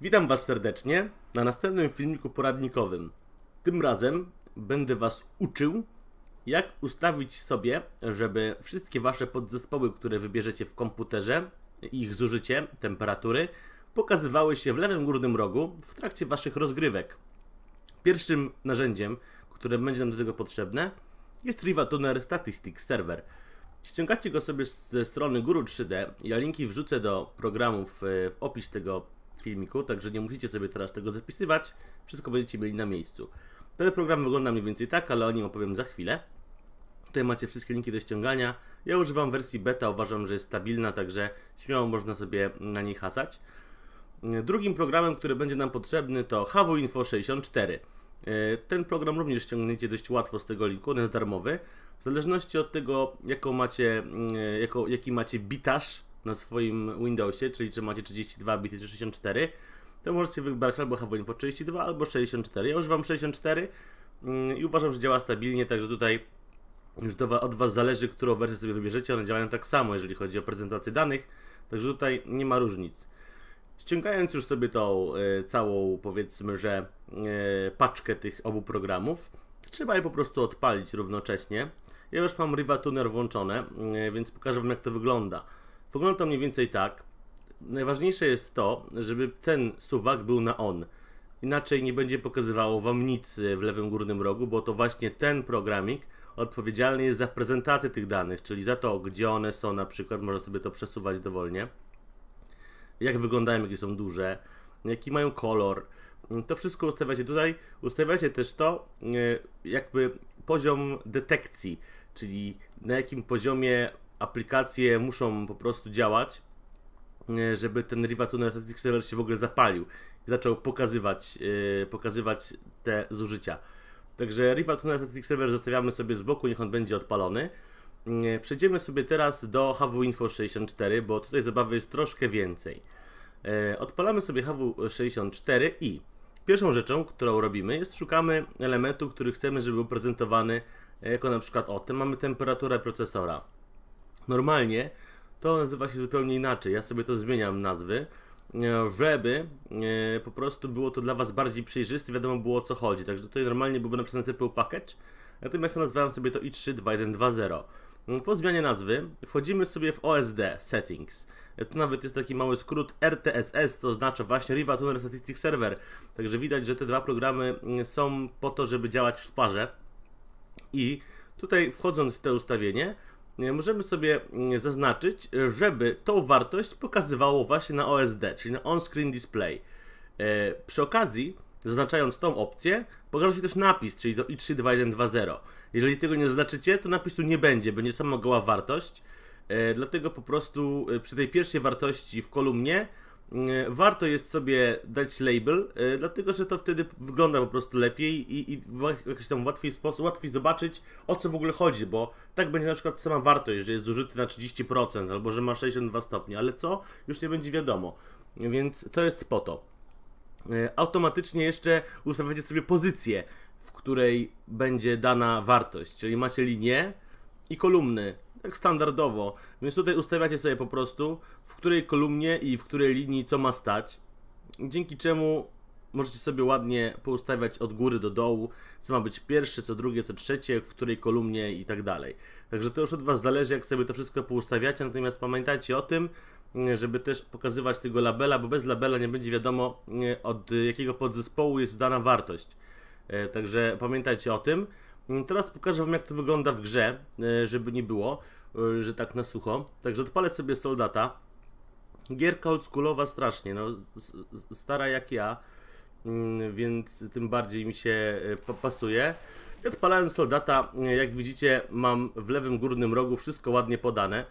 Witam Was serdecznie na następnym filmiku poradnikowym. Tym razem będę Was uczył, jak ustawić sobie, żeby wszystkie Wasze podzespoły, które wybierzecie w komputerze, ich zużycie, temperatury, pokazywały się w lewym górnym rogu w trakcie Waszych rozgrywek. Pierwszym narzędziem, które będzie nam do tego potrzebne, jest Riva Tuner Statistics Server. Ściągacie go sobie ze strony Guru 3D. Ja linki wrzucę do programów e, w opis tego filmiku, także nie musicie sobie teraz tego zapisywać. Wszystko będziecie mieli na miejscu. Ten program wygląda mniej więcej tak, ale o nim opowiem za chwilę. Tutaj macie wszystkie linki do ściągania. Ja używam wersji beta, uważam, że jest stabilna, także śmiało można sobie na niej hasać. Drugim programem, który będzie nam potrzebny to HW Info 64. E, ten program również ściągniecie dość łatwo z tego linku, on jest darmowy. W zależności od tego, jaką macie, mm, e, jako, jaki macie bitaż, na swoim Windowsie, czyli czy macie 32 bity czy 64, to możecie wybrać albo HWinfo 32, albo 64. Ja używam 64 mm, i uważam, że działa stabilnie, także tutaj już to od Was zależy, którą wersję sobie wybierzecie. One działają tak samo, jeżeli chodzi o prezentację danych, także tutaj nie ma różnic. Ściągając już sobie tą e, całą, powiedzmy, że e, paczkę tych obu programów, trzeba je po prostu odpalić równocześnie. Ja już mam Riva Tuner włączone, e, więc pokażę Wam jak to wygląda. Wygląda to mniej więcej tak. Najważniejsze jest to, żeby ten suwak był na on. Inaczej nie będzie pokazywało Wam nic e, w lewym górnym rogu, bo to właśnie ten programik odpowiedzialny jest za prezentację tych danych, czyli za to, gdzie one są na przykład, można sobie to przesuwać dowolnie, jak wyglądają, jakie są duże, jaki mają kolor. To wszystko ustawiacie tutaj. Ustawiacie też to, e, jakby poziom detekcji, czyli na jakim poziomie aplikacje muszą po prostu działać, e, żeby ten Rivatuner Static Server się w ogóle zapalił i zaczął pokazywać, e, pokazywać te zużycia. Także Rivatuner Static Server zostawiamy sobie z boku, niech on będzie odpalony. E, przejdziemy sobie teraz do HW Info 64, bo tutaj zabawy jest troszkę więcej. Odpalamy sobie HW 64 i pierwszą rzeczą, którą robimy, jest szukamy elementu, który chcemy, żeby był prezentowany jako na przykład o, tym mamy temperaturę procesora normalnie, to nazywa się zupełnie inaczej. Ja sobie to zmieniam nazwy, e, żeby e, po prostu było to dla Was bardziej przejrzyste, wiadomo było o co chodzi. Także tutaj normalnie byłby napisane CPU Package, natomiast ja nazywałem sobie to i32120. Mm, po zmianie nazwy wchodzimy sobie w OSD Settings. E, tu nawet jest taki mały skrót RTSS, to oznacza właśnie Riva Tuner Statistics Server. Także widać, że te dwa programy mm, są po to, żeby działać w parze. I tutaj wchodząc w te ustawienie, możemy sobie mm, zaznaczyć, żeby tą wartość pokazywało właśnie na OSD, czyli na on-screen display. E, przy okazji, zaznaczając tą opcję, pokaże się też napis, czyli to i32120. Jeżeli tego nie zaznaczycie, to napisu nie będzie, będzie sama goła wartość. E, dlatego po prostu e, przy tej pierwszej wartości w kolumnie E, warto jest sobie dać label, e, dlatego że to wtedy wygląda po prostu lepiej i, i w jakiś tam łatwiej sposób, łatwiej zobaczyć o co w ogóle chodzi, bo tak będzie na przykład sama wartość, że jest zużyty na 30% albo że ma 62 stopnie, ale co? Już nie będzie wiadomo, więc to jest po to. E, automatycznie jeszcze ustawiacie sobie pozycję, w której będzie dana wartość, czyli macie linię i kolumny tak standardowo. Więc tutaj ustawiacie sobie po prostu, w której kolumnie i w której linii co ma stać. Dzięki czemu możecie sobie ładnie poustawiać od góry do dołu, co ma być pierwsze, co drugie, co trzecie, w której kolumnie i tak dalej. Także to już od Was zależy, jak sobie to wszystko poustawiacie, natomiast pamiętajcie o tym, żeby też pokazywać tego labela, bo bez labela nie będzie wiadomo e, od jakiego podzespołu jest dana wartość. E, także pamiętajcie o tym. Mm, teraz pokażę Wam, jak to wygląda w grze, e, żeby nie było, e, że tak na sucho. Także odpalę sobie Soldata. Gierka oldschoolowa strasznie, no, stara jak ja, mm, więc tym bardziej mi się e, pasuje. I odpalałem Soldata, jak widzicie, mam w lewym górnym rogu wszystko ładnie podane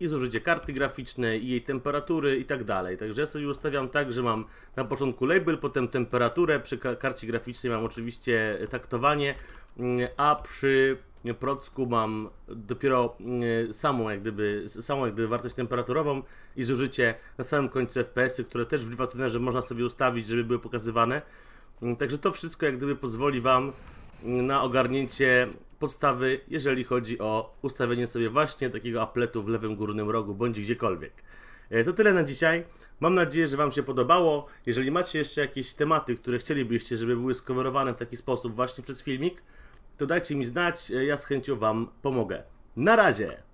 i zużycie karty graficznej, i jej temperatury i tak dalej. Także ja sobie ustawiam tak, że mam na początku label, potem temperaturę, przy karcie graficznej mam oczywiście taktowanie, mm, a przy procku mam dopiero mm, samą jak gdyby, samą jak gdyby wartość temperaturową i zużycie na samym końcu FPS-y, które też w że można sobie ustawić, żeby były pokazywane. Mm, także to wszystko jak gdyby pozwoli Wam na ogarnięcie podstawy, jeżeli chodzi o ustawienie sobie właśnie takiego apletu w lewym górnym rogu bądź gdziekolwiek. E, to tyle na dzisiaj. Mam nadzieję, że Wam się podobało. Jeżeli macie jeszcze jakieś tematy, które chcielibyście, żeby były skowerowane w taki sposób właśnie przez filmik, to dajcie mi znać, e, ja z chęcią Wam pomogę. Na razie!